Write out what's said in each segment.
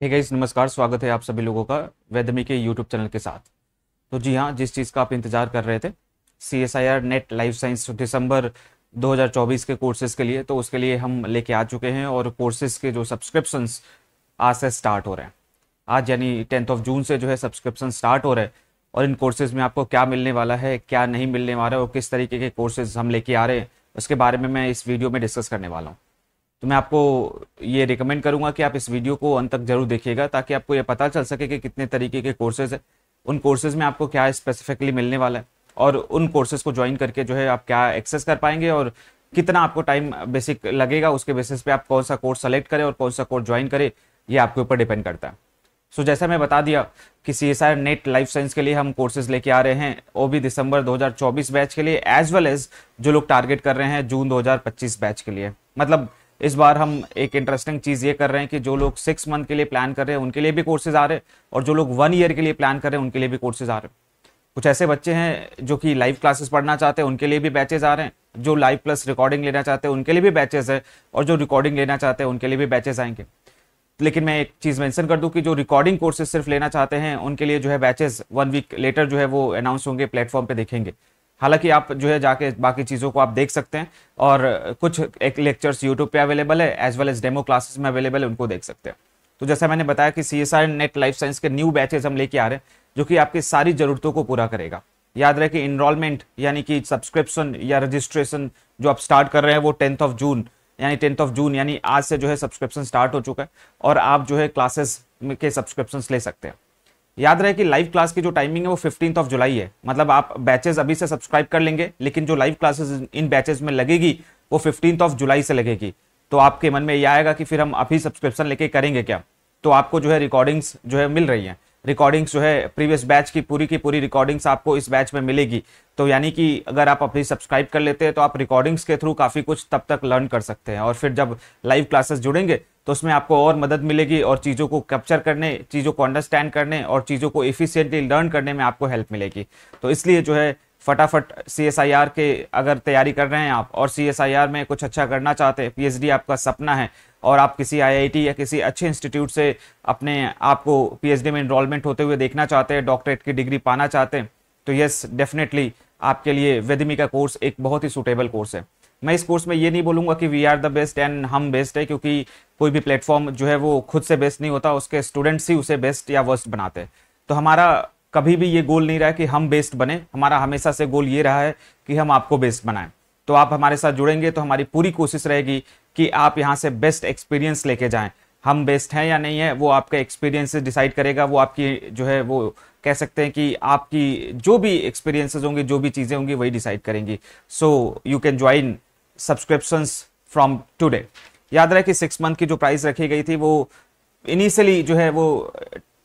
ठीक है इस नमस्कार स्वागत है आप सभी लोगों का वैदमी के यूट्यूब चैनल के साथ तो जी हाँ जिस चीज़ का आप इंतजार कर रहे थे C S I R net life science December 2024 के कोर्सेज के लिए तो उसके लिए हम लेके आ चुके हैं और कोर्सेज के जो सब्सक्रिप्शंस आज से स्टार्ट हो रहे हैं आज यानी टेंथ ऑफ जून से जो है सब्सक्रिप्शन स्टार्ट हो रहे हैं और इन कोर्सेज में आपको क्या मिलने वाला है क्या नहीं मिलने वाला है और किस तरीके के कोर्सेज हम लेके आ रहे हैं उसके बारे में मैं इस वीडियो में डिस्कस करने वाला हूँ तो मैं आपको ये रिकमेंड करूँगा कि आप इस वीडियो को अंत तक जरूर देखिएगा ताकि आपको ये पता चल सके कि कितने तरीके के कोर्सेज हैं उन कोर्सेज में आपको क्या स्पेसिफिकली मिलने वाला है और उन कोर्सेज को ज्वाइन करके जो है आप क्या एक्सेस कर पाएंगे और कितना आपको टाइम बेसिक लगेगा उसके बेसिस पे आप कौन सा कोर्स सेलेक्ट करें और कौन सा कोर्स ज्वाइन करें ये आपके ऊपर डिपेंड करता है सो so, जैसा मैं बता दिया कि C S R net life science के लिए हम कोर्सेज लेके आ रहे हैं वो भी दिसंबर 2024 बैच के लिए एज वेल एज जो लोग टारगेट कर रहे हैं जून 2025 बैच के लिए मतलब इस बार हम एक इंटरेस्टिंग चीज़ ये कर रहे हैं कि जो लोग सिक्स मंथ के लिए प्लान कर रहे हैं उनके लिए भी कोर्सेज आ रहे हैं और जो लोग वन ईयर के लिए प्लान कर रहे हैं उनके लिए भी कोर्सेज आ रहे हैं कुछ ऐसे बच्चे हैं जो कि लाइव क्लासेस पढ़ना चाहते हैं उनके लिए भी बैचेज आ रहे हैं जो लाइव प्लस रिकॉर्डिंग लेना चाहते हैं उनके लिए भी बैचेज है और जो रिकॉर्डिंग लेना चाहते हैं उनके लिए भी बैचेज आएंगे लेकिन मैं एक चीज़ मेंशन कर दूं कि जो रिकॉर्डिंग कोर्सेज सिर्फ लेना चाहते हैं उनके लिए जो है बैचेज वन वीक लेटर जो है वो अनाउंस होंगे प्लेटफॉर्म पे देखेंगे हालांकि आप जो है जाके बाकी चीज़ों को आप देख सकते हैं और कुछ एक लेक्चर्स यूट्यूब पे अवेलेबल है as well as demo classes में अवेलेबल है उनको देख सकते हैं तो जैसा मैंने बताया कि C S R net life science के न्यू बैचेज हम लेके आ रहे हैं जो कि आपकी सारी ज़रूरतों को पूरा करेगा याद रहे कि इनरोलमेंट यानी कि सब्सक्रिप्शन या रजिस्ट्रेशन जो आप स्टार्ट कर रहे हैं वो टेंथ ऑफ जून यानी टेंथ ऑफ जून यानी आज से जो है सब्सक्रिप्शन स्टार्ट हो चुका है और आप जो है क्लासेस के सब्सक्रिप्शन ले सकते हैं याद रहे कि लाइव क्लास की जो टाइमिंग है वो फिफ्टीन ऑफ जुलाई है मतलब आप बैचेज अभी से सब्सक्राइब कर लेंगे लेकिन जो लाइव क्लासेज इन बैचेज में लगेगी वो फिफ्टीन ऑफ जुलाई से लगेगी तो आपके मन में ये आएगा कि फिर हम अभी सब्सक्रिप्शन लेके करेंगे क्या तो आपको जो है रिकॉर्डिंग्स जो है मिल रही हैं रिकॉर्डिंग्स जो है प्रीवियस बैच की पूरी की पूरी रिकॉर्डिंग्स आपको इस बैच में मिलेगी तो यानी कि अगर आप अभी सब्सक्राइब कर लेते हैं तो आप रिकॉर्डिंग्स के थ्रू काफ़ी कुछ तब तक लर्न कर सकते हैं और फिर जब लाइव क्लासेस जुड़ेंगे तो उसमें आपको और मदद मिलेगी और चीज़ों को कैप्चर करने चीज़ों को अंडरस्टैंड करने और चीज़ों को इफ़िशियंटली लर्न करने में आपको हेल्प मिलेगी तो इसलिए जो है फटाफट सी एस आई आर के अगर तैयारी कर रहे हैं आप और सी एस आई आर में कुछ अच्छा करना चाहते हैं पी एच डी आपका सपना है और आप किसी आई आई टी या किसी अच्छे इंस्टीट्यूट से अपने आप को डी में इनरोलमेंट होते हुए देखना चाहते हैं डॉक्टरेट की डिग्री पाना चाहते हैं तो यस डेफिनेटली आपके लिए वेदमी का कोर्स एक बहुत ही सूटेबल कोर्स है मैं इस कोर्स में ये नहीं बोलूँगा कि we are the best and हम बेस्ट है क्योंकि कोई भी प्लेटफॉर्म जो है वो खुद से बेस्ट नहीं होता उसके स्टूडेंट्स ही उसे बेस्ट या वर्स्ट बनाते हैं तो हमारा कभी भी ये गोल नहीं रहा कि हम बेस्ट बने हमारा हमेशा से गोल ये रहा है कि हम आपको बेस्ट बनाएं तो आप हमारे साथ जुड़ेंगे तो हमारी पूरी कोशिश रहेगी कि आप यहाँ से बेस्ट एक्सपीरियंस लेके जाएं हम बेस्ट हैं या नहीं है वो आपका एक्सपीरियंस डिसाइड करेगा वो आपकी जो है वो कह सकते हैं कि आपकी जो भी एक्सपीरियंसेस होंगे जो भी चीज़ें होंगी वही डिसाइड करेंगी so you can join subscription from today याद रहे कि सिक्स मंथ की जो प्राइस रखी गई थी वो इनिशियली जो है वो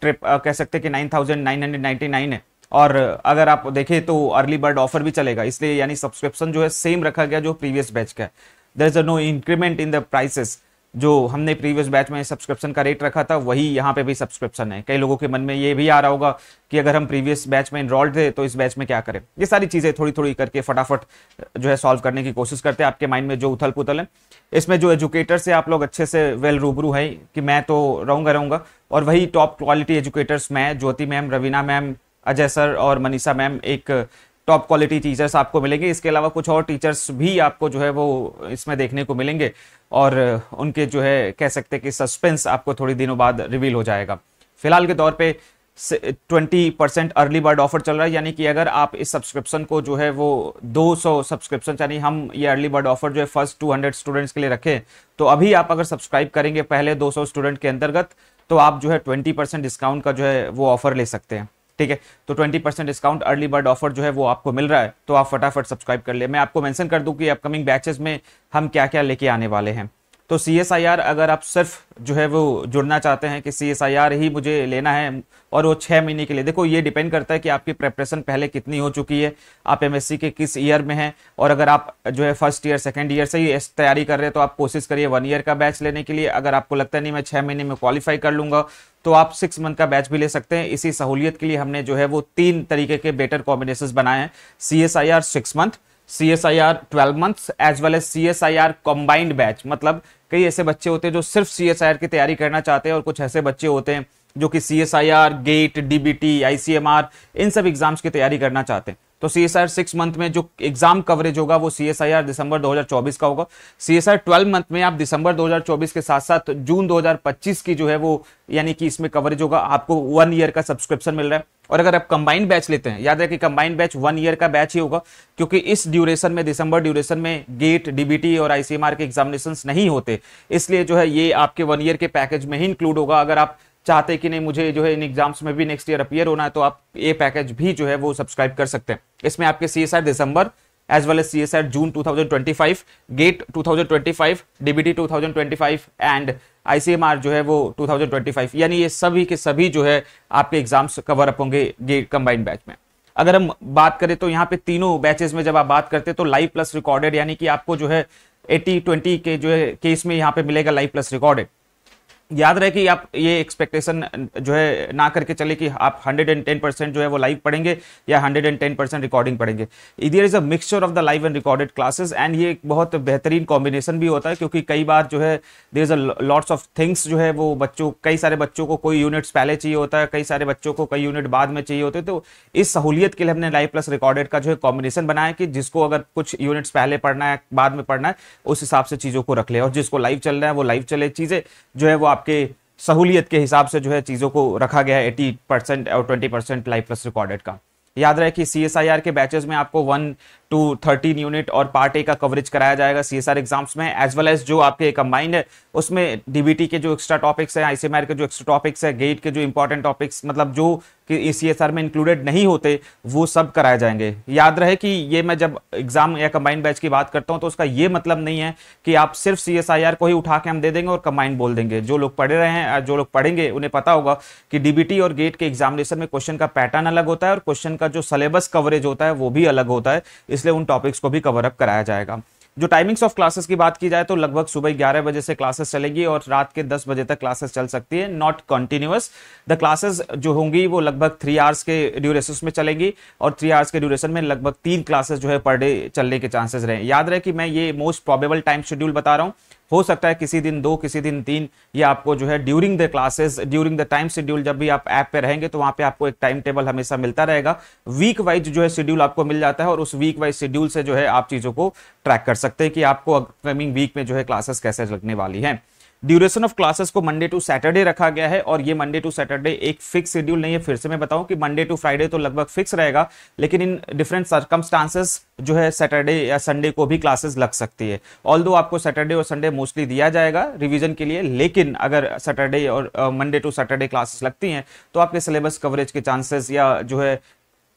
ट्रिप आ, कह सकते हैं कि nine thousand nine hundred ninety nine है और अगर आप देखें तो अर्ली बर्ड ऑफर भी चलेगा इसलिए यानी सब्सक्रिप्शन जो है सेम रखा गया जो प्रीवियस बैच का है there is a no increment in the prices जो हमने प्रीवियस बैच में सब्सक्रिप्शन का रेट रखा था वही यहाँ पे भी सब्सक्रिप्शन है कई लोगों के मन में ये भी आ रहा होगा कि अगर हम प्रीवियस बैच में इनरोल्ड थे तो इस बैच में क्या करें ये सारी चीज़ें थोड़ी थोड़ी करके फटाफट जो है सॉल्व करने की कोशिश करते हैं आपके माइंड में जो उथल पुथल है इसमें जो एजुकेटर्स है आप लोग अच्छे से वेल रूबरू है कि मैं तो रहूँगा रहूँगा और वही टॉप क्वालिटी एजुकेटर्स मैं Jyoti ma'am Raveena ma'am Ajay sir और मनीषा मैम एक टॉप क्वालिटी टीचर्स आपको मिलेंगे इसके अलावा कुछ और टीचर्स भी आपको जो है वो इसमें देखने को मिलेंगे और उनके जो है कह सकते हैं कि सस्पेंस आपको थोड़ी दिनों बाद रिवील हो जाएगा फिलहाल के तौर पर twenty percent early bird offer चल रहा है यानी कि अगर आप इस सब्सक्रिप्शन को जो है वो 200 सब्सक्रिप्शन यानी हम ये अर्ली बर्ड ऑफर जो है फर्स्ट 200 स्टूडेंट्स के लिए रखें तो अभी आप अगर सब्सक्राइब करेंगे पहले 200 स्टूडेंट के अंतर्गत तो आप जो है 20 परसेंट डिस्काउंट का जो है वो ऑफर ले सकते हैं ठीक है तो 20 percent discount early bird offer जो है वो आपको मिल रहा है तो आप फटाफट सब्सक्राइब कर ले मैं आपको मेंशन कर दूं कि अपकमिंग बैचेस में हम क्या क्या लेके आने वाले हैं तो सी एस आई आर अगर आप सिर्फ जो है वो जुड़ना चाहते हैं कि सी एस आई आर ही मुझे लेना है और वो छः महीने के लिए देखो ये डिपेंड करता है कि आपकी प्रेपरेशन पहले कितनी हो चुकी है आप एम एस सी के किस ईयर में हैं और अगर आप जो है फर्स्ट ईयर सेकेंड ईयर से ही तैयारी कर रहे हैं तो आप कोशिश करिए वन ईयर का बैच लेने के लिए अगर आपको लगता है नहीं मैं छः महीने में क्वालिफाई कर लूँगा तो आप सिक्स मंथ का बैच भी ले सकते हैं इसी सहूलियत के लिए हमने जो है वो तीन तरीके के बेटर कॉम्बिनेशन बनाए हैं C S I R six month C S I R twelve months as well as C S I R combined batch मतलब कई ऐसे बच्चे होते हैं जो सिर्फ सी एस आई आर की तैयारी करना चाहते हैं और कुछ ऐसे बच्चे होते हैं जो कि C S I R GATE D B T I C M R इन सब एग्जाम्स की तैयारी करना चाहते हैं तो C S R six month में जो एग्जाम कवरेज होगा वो सी एस आई आर दिसंबर दो हजार चौबीस का होगा C S R twelve month में आप दिसंबर चौबीस के साथ साथ जून दो हजार पच्चीस की जो है वो यानी कि इसमें कवरेज होगा आपको वन ईयर का सब्सक्रिप्शन मिल रहा है और अगर आप कंबाइंड बैच लेते हैं याद है कि कंबाइंड बैच वन ईयर का बैच ही होगा क्योंकि इस ड्यूरेशन में दिसंबर ड्यूरेशन में गेट डीबीटी और आईसीएमआर के एग्जामिनेशन नहीं होते इसलिए जो है ये आपके वन ईयर के पैकेज में ही इंक्लूड होगा अगर आप चाहते कि नहीं मुझे जो है इन एग्जाम्स में भी नेक्स्ट ईयर अपियर होना है तो आप ये पैकेज भी जो है वो सब्सक्राइब कर सकते हैं इसमें आपके C December as well as C S R June two thousand twenty five GATE two thousand twenty five DBT five and I C M R जो है वो टू थाउजेंड ट्वेंटी फाइव यानी ये सभी के सभी जो है आपके एग्जाम्स कवर अप होंगे गेट कंबाइंड बैच में अगर हम बात करें तो यहाँ पे तीनों बैचेज में जब आप बात करते हैं तो लाइव प्लस रिकॉर्डेड यानी कि आपको जो है एटी ट्वेंटी के जो है केस में यहाँ पे मिलेगा लाइव प्लस रिकॉर्डेड याद रहे कि आप ये एक्सपेक्टेशन जो है ना करके चले कि आप 110 परसेंट जो है वो लाइव पढ़ेंगे या 110 परसेंट रिकॉर्डिंग पढ़ेंगे इधर is a mixture of the live and recorded classes and ये एक बहुत बेहतरीन कॉम्बिनेशन भी होता है क्योंकि कई बार जो है there is a lots of things जो है वो बच्चों कई सारे बच्चों को कोई यूनिट्स पहले चाहिए होता है कई सारे बच्चों को कई यूनिट बाद में चाहिए होते तो इस सहूलियत के लिए हमने लाइव प्लस रिकॉर्डेड का जो है कॉम्बिनेशन बनाया कि जिसको अगर कुछ यूनिट्स पहले पढ़ना है बाद में पढ़ना है उस हिसाब से चीज़ों को रख ले और जिसको लाइव चलना है वो लाइव चले चीज़ें जो है वो आप आपके सहूलियत के हिसाब से जो है चीज़ों को रखा गया है एटी परसेंट और twenty percent live plus recorded का याद रहे कि सी के बैचेज में आपको वन टू थर्टीन यूनिट और पार्ट ए का कवरेज कराया जाएगा सी एस आर एग्जाम्स में एज वेल एज जो आपके कंबाइंड है उसमें डीबीटी के जो एक्स्ट्रा टॉपिक्स हैं आईसीएमआर के जो एक्स्ट्रा टॉपिक्स है गेट के जो इंपॉर्टेंट टॉपिक्स मतलब जो कि सी में इंक्लूडेड नहीं होते वो सब कराए जाएंगे याद रहे कि ये मैं जब एग्जाम या कंबाइंड बैच की बात करता हूँ तो उसका ये मतलब नहीं है कि आप सिर्फ सी एस आई आर को ही उठा के हम दे देंगे और कंबाइंड बोल देंगे जो लोग पढ़े रहे हैं जो लोग पढ़ेंगे उन्हें पता होगा कि डीबीटी और गेट के एग्जामिनेशन में क्वेश्चन का पैटर्न अलग होता है और क्वेश्चन का जो सिलेबस कवरेज होता है वो भी अलग होता है इस इसलिए उन टॉपिक्स को भी कवर अप कराया जाएगा जो टाइमिंग्स ऑफ क्लासेस की बात की जाए तो लगभग सुबह ग्यारह बजे से क्लासेस चलेगी और रात के दस बजे तक क्लासेस चल सकती है नॉट कंटिन्यूस द क्लासेस जो होंगी वो लगभग थ्री आवर्स के ड्यूरेशन में चलेगी और थ्री आवर्स के ड्यूरेशन में लगभग तीन क्लासेस जो है पर डे चलने के चांसेस रहे याद रहे कि मैं ये मोस्ट प्रॉबेबल टाइम शेड्यूल बता रहा हूँ हो सकता है किसी दिन दो किसी दिन तीन ये आपको जो है during the classes during the time schedule जब भी आप ऐप पे रहेंगे तो वहां पे आपको एक टाइम टेबल हमेशा मिलता रहेगा वीक वाइज जो है शेड्यूल आपको मिल जाता है और उस वीक वाइज शेड्यूल से जो है आप चीज़ों को ट्रैक कर सकते हैं कि आपको अपकमिंग वीक में जो है क्लासेस कैसे लगने वाली है ड्यूरेशन ऑफ क्लासेस को मंडे टू सैटरडे रखा गया है और ये मंडे टू सैटरडे एक फिक्स शेड्यूल नहीं है फिर से मैं बताऊं कि मंडे टू फ्राइडे तो लगभग फिक्स रहेगा लेकिन इन डिफरेंट सर्कमस्टांसेस जो है सैटरडे या संडे को भी क्लासेस लग सकती है ऑल आपको सैटरडे और संडे मोस्टली दिया जाएगा रिविजन के लिए लेकिन अगर सैटरडे और मंडे टू सैटरडे क्लासेस लगती हैं तो आपके सिलेबस कवरेज के चांसेस या जो है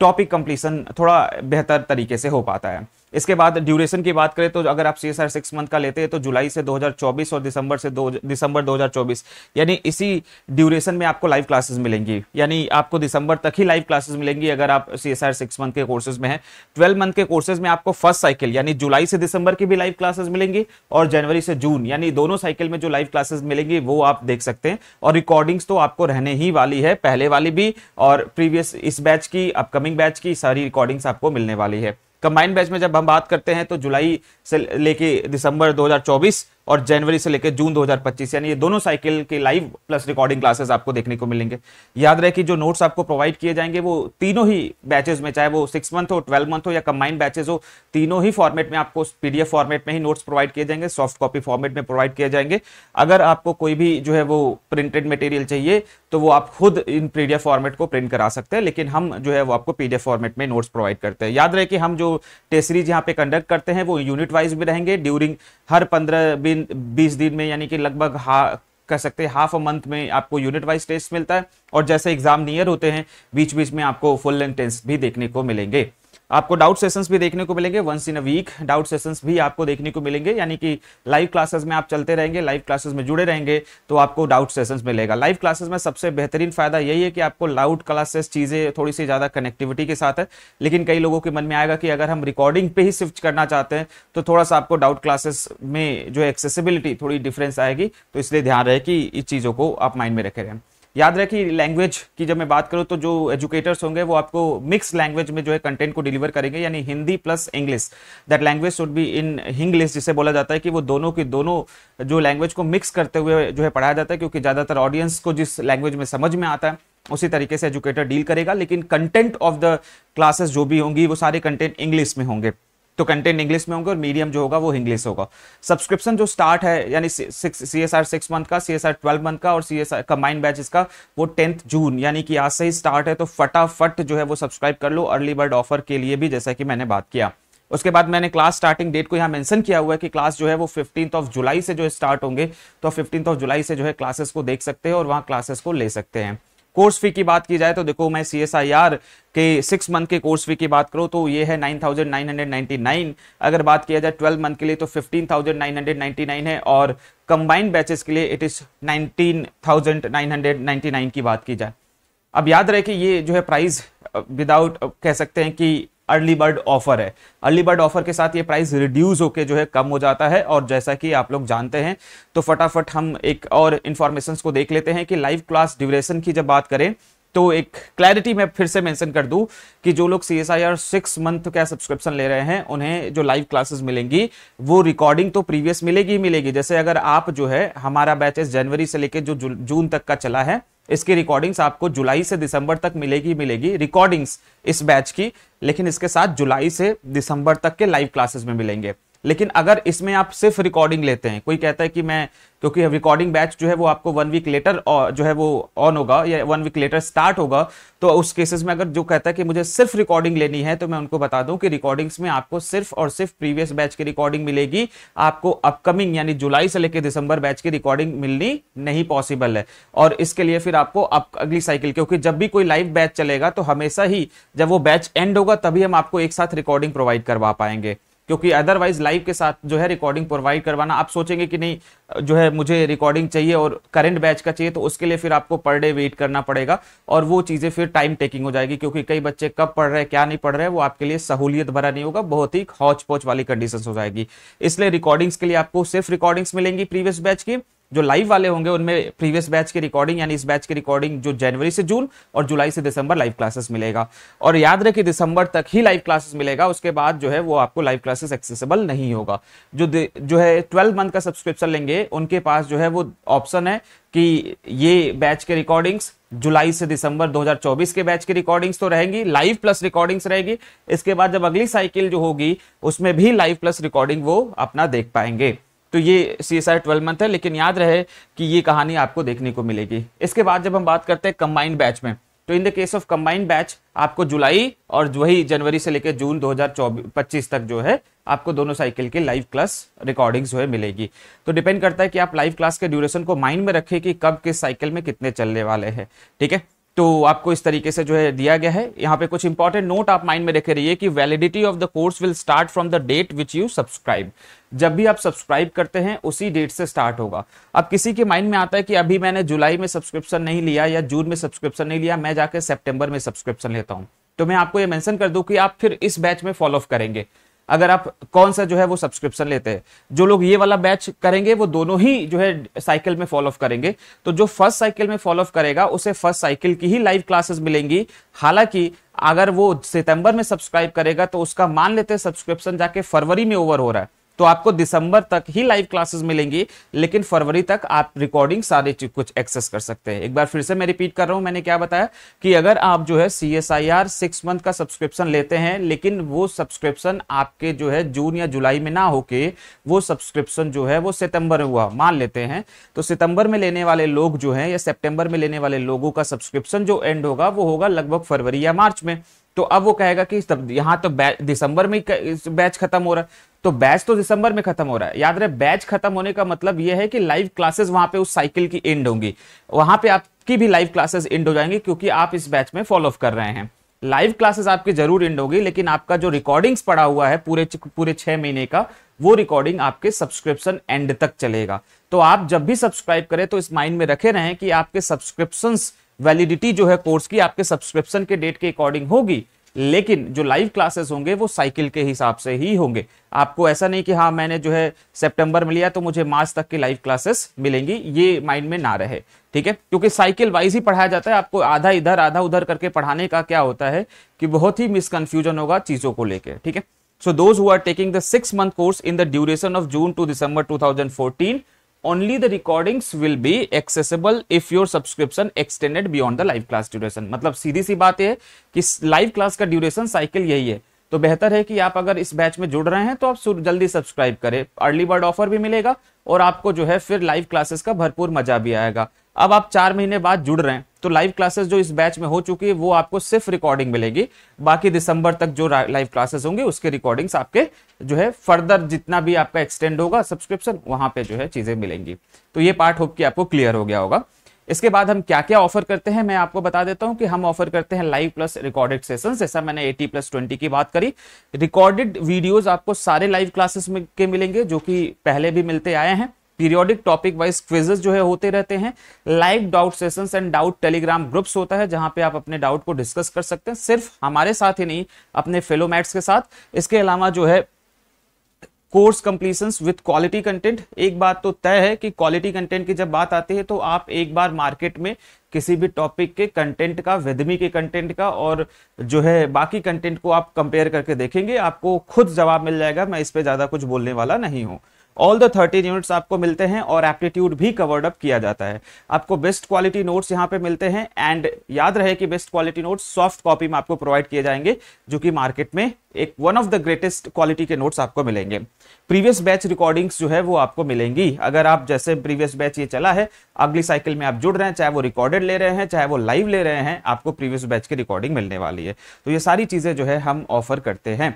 टॉपिक कंप्लीसन थोड़ा बेहतर तरीके से हो पाता है इसके बाद ड्यूरेशन की बात करें तो अगर आप C S R six month का लेते हैं तो जुलाई से 2024 और दिसंबर से दो दिसंबर 2024 यानी इसी ड्यूरेशन में आपको लाइव क्लासेस मिलेंगी यानी आपको दिसंबर तक ही लाइव क्लासेस मिलेंगी अगर आप C S R six month के कोर्सेज में हैं ट्वेल्व मंथ के कोर्सेज में आपको फर्स्ट साइकिल यानी जुलाई से दिसंबर की भी लाइव क्लासेज मिलेंगी और जनवरी से जून यानी दोनों साइकिल में जो लाइव क्लासेज मिलेंगी वो आप देख सकते हैं और रिकॉर्डिंग्स तो आपको रहने ही वाली है पहले वाली भी और प्रीवियस इस बैच की अपकमिंग बैच की सारी रिकॉर्डिंग्स आपको मिलने वाली है कंबाइन बैच में जब हम बात करते हैं तो जुलाई से लेके दिसंबर 2024 और जनवरी से लेकर जून 2025 यानी ये दोनों साइकिल के लाइव प्लस रिकॉर्डिंग क्लासेस आपको देखने को मिलेंगे याद रहे कि जो नोट्स आपको प्रोवाइड किए जाएंगे वो तीनों ही बैचेस में चाहे वो सिक्स मंथ हो ट्वेल्व मंथ हो या कंबाइंड बैचेस हो तीनों ही फॉर्मेट में आपको पीडीएफ फॉर्मेट में ही नोट्स प्रोवाइड किए जाएंगे सॉफ्ट कॉपी फॉर्मेट में प्रोवाइड किए जाएंगे अगर आपको कोई भी जो है वो प्रिंटेड मटेरियल चाहिए तो वो आप खुद इन पीडीएफ फॉर्मेट को प्रिंट करा सकते हैं लेकिन हम जो है वो आपको पीडीएफ फॉर्मेट में नोट्स प्रोवाइड करते हैं याद रहे कि हम जो टेस्ट सीरीज यहाँ पे कंडक्ट करते हैं वो यूनिट वाइज भी रहेंगे ड्यूरिंग हर पंद्रह दिन बीस दिन में यानी कि लगभग हा कह सकते हैं हाफ अ मंथ में आपको यूनिट वाइज टेस्ट मिलता है और जैसे एग्जाम नियर होते हैं बीच बीच में आपको फुल लेंथ टेस्ट भी देखने को मिलेंगे आपको डाउट सेशंस भी देखने को मिलेंगे once in a week doubt sessions भी आपको देखने को मिलेंगे यानी कि लाइव क्लासेस में आप चलते रहेंगे लाइव क्लासेस में जुड़े रहेंगे तो आपको डाउट सेशंस मिलेगा लाइव क्लासेस में सबसे बेहतरीन फायदा यही है कि आपको लाउड क्लासेस चीज़ें थोड़ी सी ज़्यादा कनेक्टिविटी के साथ है लेकिन कई लोगों के मन में आएगा कि अगर हम रिकॉर्डिंग पे ही शिफ्ट करना चाहते हैं तो थोड़ा सा आपको डाउट क्लासेस में जो एक्सेसिबिलिटी थोड़ी डिफरेंस आएगी तो इसलिए ध्यान रहे कि इस चीज़ों को आप माइंड में रखे रहें याद रहे कि लैंग्वेज की जब मैं बात करूँ तो जो एजुकेटर्स होंगे वो आपको मिक्स लैंग्वेज में जो है कंटेंट को डिलीवर करेंगे यानी Hindi plus English that language should be in Hinglish जिसे बोला जाता है कि वो दोनों की दोनों जो लैंग्वेज को मिक्स करते हुए जो है पढ़ाया जाता है क्योंकि ज़्यादातर ऑडियंस को जिस लैंग्वेज में समझ में आता है उसी तरीके से एजुकेटर डील करेगा लेकिन कंटेंट ऑफ द क्लासेस जो भी होंगी वो सारे कंटेंट इंग्लिश में होंगे तो कंटेंट इंग्लिश में होंगे और मीडियम जो होगा वो इंग्लिश होगा सब्सक्रिप्शन जो स्टार्ट है यानी C S R six month का C S R twelve month का और C S R combined batch इसका वो टेंथ जून यानी कि आज से ही स्टार्ट है तो फटाफट जो है वो सब्सक्राइब कर लो अर्ली बर्ड ऑफर के लिए भी जैसा कि मैंने बात किया उसके बाद मैंने क्लास स्टार्टिंग डेट को यहाँ मेंशन किया हुआ है कि क्लास जो है वो फिफ्टींथ ऑफ जुलाई से जो स्टार्ट होंगे तो फिफ्टींथ ऑफ जुलाई से जो है क्लासेस तो को देख सकते हैं और वहाँ क्लासेस को ले सकते हैं कोर्स फी की बात की जाए तो देखो मैं सी एस आई आर कि सिक्स मंथ के कोर्स फी की बात करो तो ये है nine thousand nine hundred ninety nine अगर बात किया जाए ट्वेल्व मंथ के लिए तो fifteen thousand nine hundred ninety nine है और कंबाइंड बैचेस के लिए it is nineteen thousand nine hundred ninety nine की बात की जाए अब याद रहे कि ये जो है प्राइस विदाउट कह सकते हैं कि अर्ली बर्ड ऑफर है अर्ली बर्ड ऑफर के साथ ये प्राइस रिड्यूस होकर जो है कम हो जाता है और जैसा कि आप लोग जानते हैं तो फटाफट हम एक और इन्फॉर्मेशन को देख लेते हैं कि लाइव क्लास ड्यूरेशन की जब बात करें तो एक क्लैरिटी मैं फिर से मेंशन कर दूं कि जो लोग C S I R six month का सब्सक्रिप्शन ले रहे हैं उन्हें जो लाइव क्लासेस मिलेंगी वो रिकॉर्डिंग तो प्रीवियस मिलेगी ही मिलेगी जैसे अगर आप जो है हमारा बैच जनवरी से लेकर जो जून तक का चला है इसकी रिकॉर्डिंग्स आपको जुलाई से दिसंबर तक मिलेगी मिलेगी रिकॉर्डिंग्स इस बैच की लेकिन इसके साथ जुलाई से दिसंबर तक के लाइव क्लासेस में मिलेंगे लेकिन अगर इसमें आप सिर्फ रिकॉर्डिंग लेते हैं कोई कहता है कि मैं क्योंकि रिकॉर्डिंग बैच जो है वो आपको वन वीक लेटर जो है वो ऑन होगा या वन वीक लेटर स्टार्ट होगा तो उस केसेस में अगर जो कहता है कि मुझे सिर्फ रिकॉर्डिंग लेनी है तो मैं उनको बता दूं कि रिकॉर्डिंग्स में आपको सिर्फ और सिर्फ प्रीवियस बैच की रिकॉर्डिंग मिलेगी आपको अपकमिंग यानी जुलाई से लेकर दिसंबर बैच की रिकॉर्डिंग मिलनी नहीं पॉसिबल है और इसके लिए फिर आपको अप, अगली साइकिल क्योंकि जब भी कोई लाइव बैच चलेगा तो हमेशा ही जब वो बैच एंड होगा तभी हम आपको एक साथ रिकॉर्डिंग प्रोवाइड करवा पाएंगे क्योंकि अदरवाइज लाइव के साथ जो है रिकॉर्डिंग प्रोवाइड करवाना आप सोचेंगे कि नहीं जो है मुझे रिकॉर्डिंग चाहिए और करंट बैच का चाहिए तो उसके लिए फिर आपको पर डे वेट करना पड़ेगा और वो चीज़ें फिर टाइम टेकिंग हो जाएगी क्योंकि कई बच्चे कब पढ़ रहे हैं क्या नहीं पढ़ रहे हैं वो आपके लिए सहूलियत भरा नहीं होगा बहुत ही हौच पौच वाली कंडीशन हो जाएगी इसलिए रिकॉर्डिंग्स के लिए आपको सिर्फ रिकॉर्डिंग्स मिलेंगी प्रीवियस बैच की जो लाइव वाले होंगे उनमें प्रीवियस बैच की रिकॉर्डिंग यानी इस बैच की रिकॉर्डिंग जो जनवरी से जून और जुलाई से दिसंबर लाइव क्लासेस मिलेगा और याद रखे दिसंबर तक ही लाइव क्लासेस मिलेगा उसके बाद जो है वो आपको लाइव क्लासेस एक्सेसिबल नहीं होगा जो जो है ट्वेल्व मंथ का सब्सक्रिप्शन लेंगे उनके पास जो है वो ऑप्शन है कि ये बैच के रिकॉर्डिंग्स जुलाई से दिसंबर 2024 के बैच की रिकॉर्डिंग्स तो रहेंगी लाइव प्लस रिकॉर्डिंग्स रहेगी इसके बाद जब अगली साइकिल जो होगी उसमें भी लाइव प्लस रिकॉर्डिंग वो अपना देख पाएंगे तो ये C S I twelve month है लेकिन याद रहे कि ये कहानी आपको देखने को मिलेगी इसके बाद जब हम बात करते हैं कंबाइंड बैच में तो in the case of combined batch आपको जुलाई और वही जनवरी से लेकर जून चौबीस पच्चीस तक जो है आपको दोनों साइकिल की लाइव क्लास रिकॉर्डिंग्स जो है मिलेगी तो डिपेंड करता है कि आप लाइव क्लास के ड्यूरेशन को माइंड में रखें कि कब किस साइकिल में कितने चलने वाले हैं ठीक है तो आपको इस तरीके से जो है दिया गया है यहाँ पे कुछ इंपॉर्टेंट नोट आप माइंड में रखे रहिए कि validity of the course will start from the date which you subscribe जब भी आप सब्सक्राइब करते हैं उसी डेट से स्टार्ट होगा अब किसी के माइंड में आता है कि अभी मैंने जुलाई में सब्सक्रिप्शन नहीं लिया या जून में सब्सक्रिप्शन नहीं लिया मैं जाकर सेप्टेम्बर में सब्सक्रिप्शन लेता हूँ तो मैं आपको ये मैंशन कर दूँ कि आप फिर इस बैच में फॉलो अप करेंगे अगर आप कौन सा जो है वो सब्सक्रिप्शन लेते हैं जो लोग ये वाला बैच करेंगे वो दोनों ही जो है साइकिल में फॉलो ऑफ करेंगे तो जो फर्स्ट साइकिल में फॉलो ऑफ करेगा उसे फर्स्ट साइकिल की ही लाइव क्लासेस मिलेंगी हालांकि अगर वो सितंबर में सब्सक्राइब करेगा तो उसका मान लेते हैं सब्सक्रिप्शन जाके फरवरी में ओवर हो रहा है तो आपको दिसंबर तक ही लाइव क्लासेस मिलेंगी लेकिन फरवरी तक आप रिकॉर्डिंग सारे कुछ एक्सेस कर सकते हैं एक बार फिर से मैं रिपीट कर रहा हूं मैंने क्या बताया कि अगर आप जो है C S I R six month का सब्सक्रिप्शन लेते हैं लेकिन वो सब्सक्रिप्शन आपके जो है जून या जुलाई में ना होके वो सब्सक्रिप्शन जो है वो सितंबर में हुआ मान लेते हैं तो सितंबर में लेने वाले लोग जो है या सेप्टेंबर में लेने वाले लोगों का सब्सक्रिप्शन जो एंड होगा वो होगा लगभग फरवरी या मार्च में तो अब वो कहेगा कि यहां तो दिसंबर में बैच खत्म हो रहा है तो बैच तो दिसंबर में खत्म हो रहा है याद रहे बैच खत्म होने का मतलब यह है कि लाइव क्लासेस वहां पे उस साइकिल की एंड होंगी वहां पे आपकी भी लाइव क्लासेस एंड हो जाएंगी क्योंकि आप इस बैच में फॉलो कर रहे हैं लाइव क्लासेस आपकी जरूर एंड होगी लेकिन आपका जो रिकॉर्डिंग्स पड़ा हुआ है पूरे पूरे छह महीने का वो रिकॉर्डिंग आपके सब्सक्रिप्शन एंड तक चलेगा तो आप जब भी सब्सक्राइब करें तो इस माइंड में रखे रहें कि आपके सब्सक्रिप्शन वैलिडिटी जो है कोर्स की आपके सब्सक्रिप्शन के डेट के अकॉर्डिंग होगी लेकिन जो लाइव क्लासेस होंगे वो साइकिल के हिसाब से ही होंगे आपको ऐसा नहीं कि हाँ मैंने जो है सितंबर में लिया तो मुझे मार्च तक की लाइव क्लासेस मिलेंगी ये माइंड में ना रहे ठीक है क्योंकि साइकिल वाइज ही पढ़ाया जाता है आपको आधा इधर आधा उधर करके पढ़ाने का क्या होता है कि बहुत ही मिसकन्फ्यूजन होगा चीज़ों को लेकर ठीक है so those who are taking the six month course in the duration of June to December fourteen only the recordings will be accessible if your subscription extended beyond the live class duration मतलब सीधी सी बात यह है कि live class का duration cycle यही है तो बेहतर है कि आप अगर इस बैच में जुड़ रहे हैं तो आप जल्दी सब्सक्राइब करें अर्ली बर्ड ऑफर भी मिलेगा और आपको जो है फिर लाइव क्लासेस का भरपूर मजा भी आएगा अब आप चार महीने बाद जुड़ रहे हैं तो लाइव क्लासेस जो इस बैच में हो चुकी है वो आपको सिर्फ रिकॉर्डिंग मिलेगी बाकी दिसंबर तक जो लाइव क्लासेस होंगे उसके रिकॉर्डिंग्स आपके जो है फर्दर जितना भी आपका एक्सटेंड होगा सब्सक्रिप्शन वहां पे जो है चीजें मिलेंगी तो ये पार्ट होप कि आपको क्लियर हो गया होगा इसके बाद हम क्या क्या ऑफर करते हैं मैं आपको बता देता हूं कि हम ऑफर करते हैं लाइव प्लस रिकॉर्डेड सेशन जैसा मैंने 80 प्लस 20 की बात करी रिकॉर्डेड वीडियोस आपको सारे लाइव क्लासेस में के मिलेंगे जो कि पहले भी मिलते आए हैं पीरियोडिक टॉपिक वाइज क्विजेस जो है होते रहते हैं live doubt sessions and doubt Telegram groups होता है जहां पे आप अपने डाउट को डिस्कस कर सकते हैं सिर्फ हमारे साथ ही नहीं अपने फेलोमैट्स के साथ इसके अलावा जो है course completion with quality content एक बात तो तय है कि क्वालिटी कंटेंट की जब बात आती है तो आप एक बार मार्केट में किसी भी टॉपिक के कंटेंट का वेदमी के कंटेंट का और जो है बाकी कंटेंट को आप कंपेयर करके देखेंगे आपको खुद जवाब मिल जाएगा मैं इस पर ज़्यादा कुछ बोलने वाला नहीं हूँ ऑल द थर्टीन यूनिट्स आपको मिलते हैं और एप्टीट्यूड भी कवर्ड अप किया जाता है आपको बेस्ट क्वालिटी नोट्स यहाँ पे मिलते हैं एंड याद रहे कि best quality notes soft copy में आपको प्रोवाइड किए जाएंगे जो कि मार्केट में एक one of the greatest quality के नोट्स आपको मिलेंगे प्रीवियस बैच रिकॉर्डिंग्स जो है वो आपको मिलेंगी अगर आप जैसे प्रीवियस बैच ये चला है अगली साइकिल में आप जुड़ रहे हैं चाहे वो रिकॉर्डेड ले रहे हैं चाहे वो लाइव ले रहे हैं आपको प्रीवियस बैच की रिकॉर्डिंग मिलने वाली है तो ये सारी चीज़ें जो है हम ऑफर करते हैं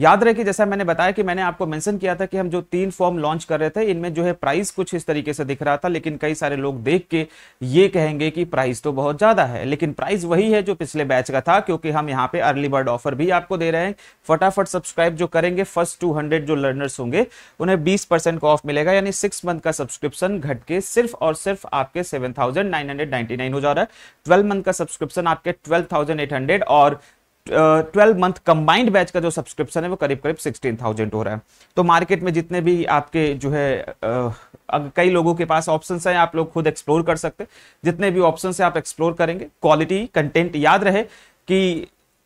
याद रहे कि जैसा मैंने बताया कि मैंने आपको मेंशन किया था कि हम जो तीन फॉर्म लॉन्च कर रहे थे इनमें जो है प्राइस कुछ इस तरीके से दिख रहा था लेकिन कई सारे लोग देख के ये कहेंगे कि प्राइस तो बहुत ज्यादा है लेकिन प्राइस वही है जो पिछले बैच का था क्योंकि हम यहाँ पे अर्ली बर्ड ऑफर भी आपको दे रहे हैं फटाफट सब्सक्राइब जो करेंगे फर्स्ट टू जो लर्नर्स होंगे उन्हें बीस का ऑफ मिलेगा यानी सिक्स मंथ का सब्सक्रिप्शन घट के सिर्फ और सिर्फ आपके सेवन हो जा रहा है ट्वेल्व मंथ का सब्सक्रिप्शन आपके ट्वेल्व और ट्वेल्व मंथ कंबाइंड बैच का जो सब्सक्रिप्शन है वो करीब करीब सिक्सटीन थाउजेंड हो रहा है तो मार्केट में जितने भी आपके जो है अगर कई लोगों के पास ऑप्शन है आप लोग खुद एक्सप्लोर कर सकते जितने भी ऑप्शन है आप एक्सप्लोर करेंगे क्वालिटी कंटेंट याद रहे कि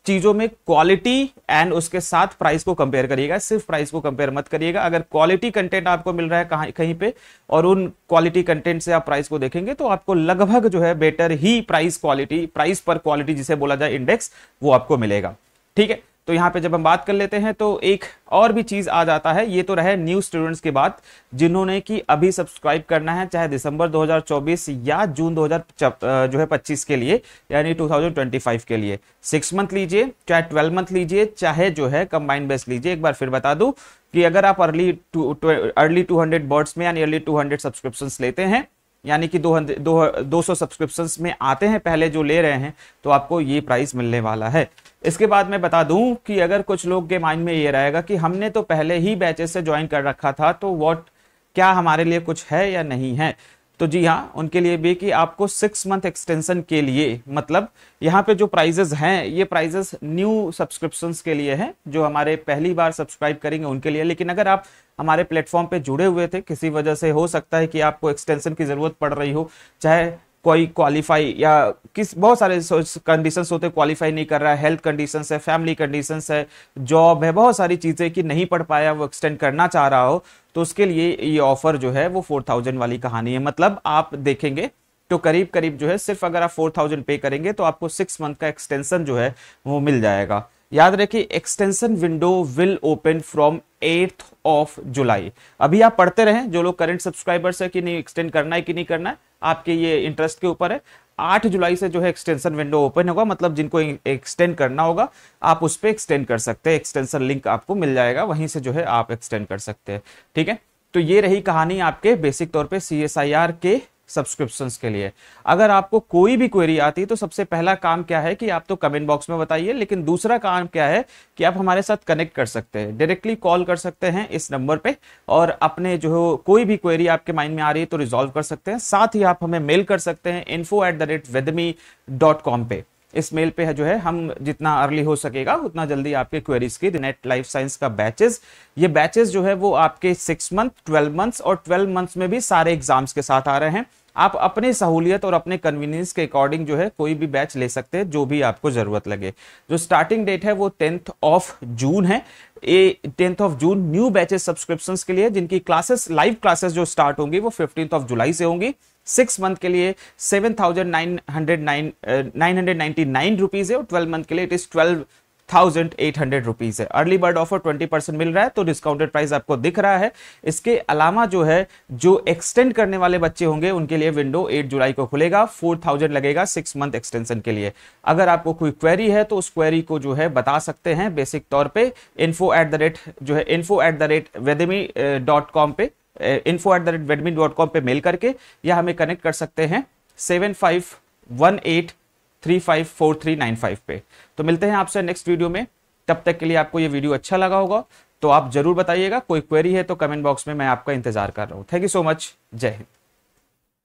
चीजों में क्वालिटी एंड उसके साथ प्राइस को कंपेयर करिएगा सिर्फ प्राइस को कंपेयर मत करिएगा अगर क्वालिटी कंटेंट आपको मिल रहा है कहाँ कहीं पे और उन क्वालिटी कंटेंट से आप प्राइस को देखेंगे तो आपको लगभग जो है बेटर ही प्राइस क्वालिटी प्राइस पर क्वालिटी जिसे बोला जाए इंडेक्स वो आपको मिलेगा ठीक है तो यहाँ पे जब हम बात कर लेते हैं तो एक और भी चीज़ आ जाता है ये तो रहे न्यू स्टूडेंट्स के बात जिन्होंने कि अभी सब्सक्राइब करना है चाहे दिसंबर 2024 या जून 2000 जो है पच्चीस के लिए यानी 2025 के लिए सिक्स मंथ लीजिए चाहे ट्वेल्व मंथ लीजिए चाहे जो है कंबाइंड बेस लीजिए एक बार फिर बता दू कि अगर आप early to early to birds में यानी अर्ली टू सब्सक्रिप्शन लेते हैं यानी कि 200 200 सब्सक्रिप्शंस में आते हैं पहले जो ले रहे हैं तो आपको ये प्राइस मिलने वाला है इसके बाद मैं बता दूं कि अगर कुछ लोग के माइंड में ये रहेगा कि हमने तो पहले ही बैचेस से ज्वाइन कर रखा था तो वॉट क्या हमारे लिए कुछ है या नहीं है तो जी हाँ उनके लिए भी कि आपको सिक्स मंथ एक्सटेंशन के लिए मतलब यहाँ पे जो प्राइजेज हैं ये प्राइजेस न्यू सब्सक्रिप्शन के लिए हैं जो हमारे पहली बार सब्सक्राइब करेंगे उनके लिए लेकिन अगर आप हमारे प्लेटफॉर्म पे जुड़े हुए थे किसी वजह से हो सकता है कि आपको एक्सटेंशन की ज़रूरत पड़ रही हो चाहे कोई क्वालिफाई या किस बहुत सारे कंडीशंस होते क्वालिफाई नहीं कर रहा है हेल्थ कंडीशंस है फैमिली कंडीशंस है जॉब है बहुत सारी चीज़ें कि नहीं पढ़ पाया वो एक्सटेंड करना चाह रहा हो तो उसके लिए ये ऑफर जो है वो फोर थाउजेंड वाली कहानी है मतलब आप देखेंगे तो करीब करीब जो है सिर्फ अगर आप फोर थाउजेंड पे करेंगे तो आपको सिक्स मंथ का एक्सटेंशन जो है वो मिल जाएगा याद रखिए extension window will open from eighth of July अभी आप पढ़ते रहें जो लोग करंट सब्सक्राइबर्स है कि नहीं एक्सटेंड करना है कि नहीं करना है आपके ये इंटरेस्ट के ऊपर है आठ जुलाई से जो है एक्सटेंशन विंडो ओपन होगा मतलब जिनको एक्सटेंड करना होगा आप उस पर एक्सटेंड कर सकते हैं एक्सटेंशन लिंक आपको मिल जाएगा वहीं से जो है आप एक्सटेंड कर सकते हैं ठीक है तो ये रही कहानी आपके बेसिक तौर पे सी के सब्सक्रिप्शन के लिए अगर आपको कोई भी क्वेरी आती है तो सबसे पहला काम क्या है कि आप तो कमेंट बॉक्स में बताइए लेकिन दूसरा काम क्या है कि आप हमारे साथ कनेक्ट कर सकते हैं डायरेक्टली कॉल कर सकते हैं इस नंबर पे और अपने जो हो कोई भी क्वेरी आपके माइंड में आ रही है तो रिजॉल्व कर सकते हैं साथ ही आप हमें मेल कर सकते हैं info at the rate Vedemy dot com पे इस मेल पे है जो है हम जितना अर्ली हो सकेगा उतना जल्दी आपके क्वेरीज की नेट लाइफ साइंस का बैचेस ये बैचेस जो है वो आपके सिक्स मंथ ट्वेल्व मंथ्स और ट्वेल्व मंथ्स में भी सारे एग्जाम्स के साथ आ रहे हैं आप अपने सहूलियत और अपने कन्वीनियंस के अकॉर्डिंग जो है कोई भी बैच ले सकते हैं जो भी आपको ज़रूरत लगे जो स्टार्टिंग डेट है वो टेंथ ऑफ जून है a tenth of June new batches subscription के लिए जिनकी क्लासेस लाइव क्लासेस जो स्टार्ट होंगी वो फिफ्टींथ ऑफ जुलाई से होंगी सिक्स मंथ के लिए seven thousand nine hundred nine nine hundred ninety nine rupees है और ट्वेल्व मंथ के लिए it is twelve thousand eight hundred rupees है early bird offer twenty percent मिल रहा है तो डिस्काउंटेड प्राइस आपको दिख रहा है इसके अलावा जो है जो एक्सटेंड करने वाले बच्चे होंगे उनके लिए विंडो एट जुलाई को खुलेगा फोर थाउजेंड लगेगा सिक्स मंथ एक्सटेंशन के लिए अगर आपको कोई क्वेरी है तो उस क्वेरी को जो है बता सकते हैं बेसिक तौर पर इन्फो एट द रेट जो है info at the rate Vedemy dot com पर info at the rate Vedemy dot com पर मेल करके या हमें कनेक्ट कर सकते हैं seven five one eight three five four three nine five पे तो मिलते हैं आपसे नेक्स्ट वीडियो में तब तक के लिए आपको ये वीडियो अच्छा लगा होगा तो आप जरूर बताइएगा कोई क्वेरी है तो कमेंट बॉक्स में मैं आपका इंतजार कर रहा हूँ थैंक यू सो मच जय हिंद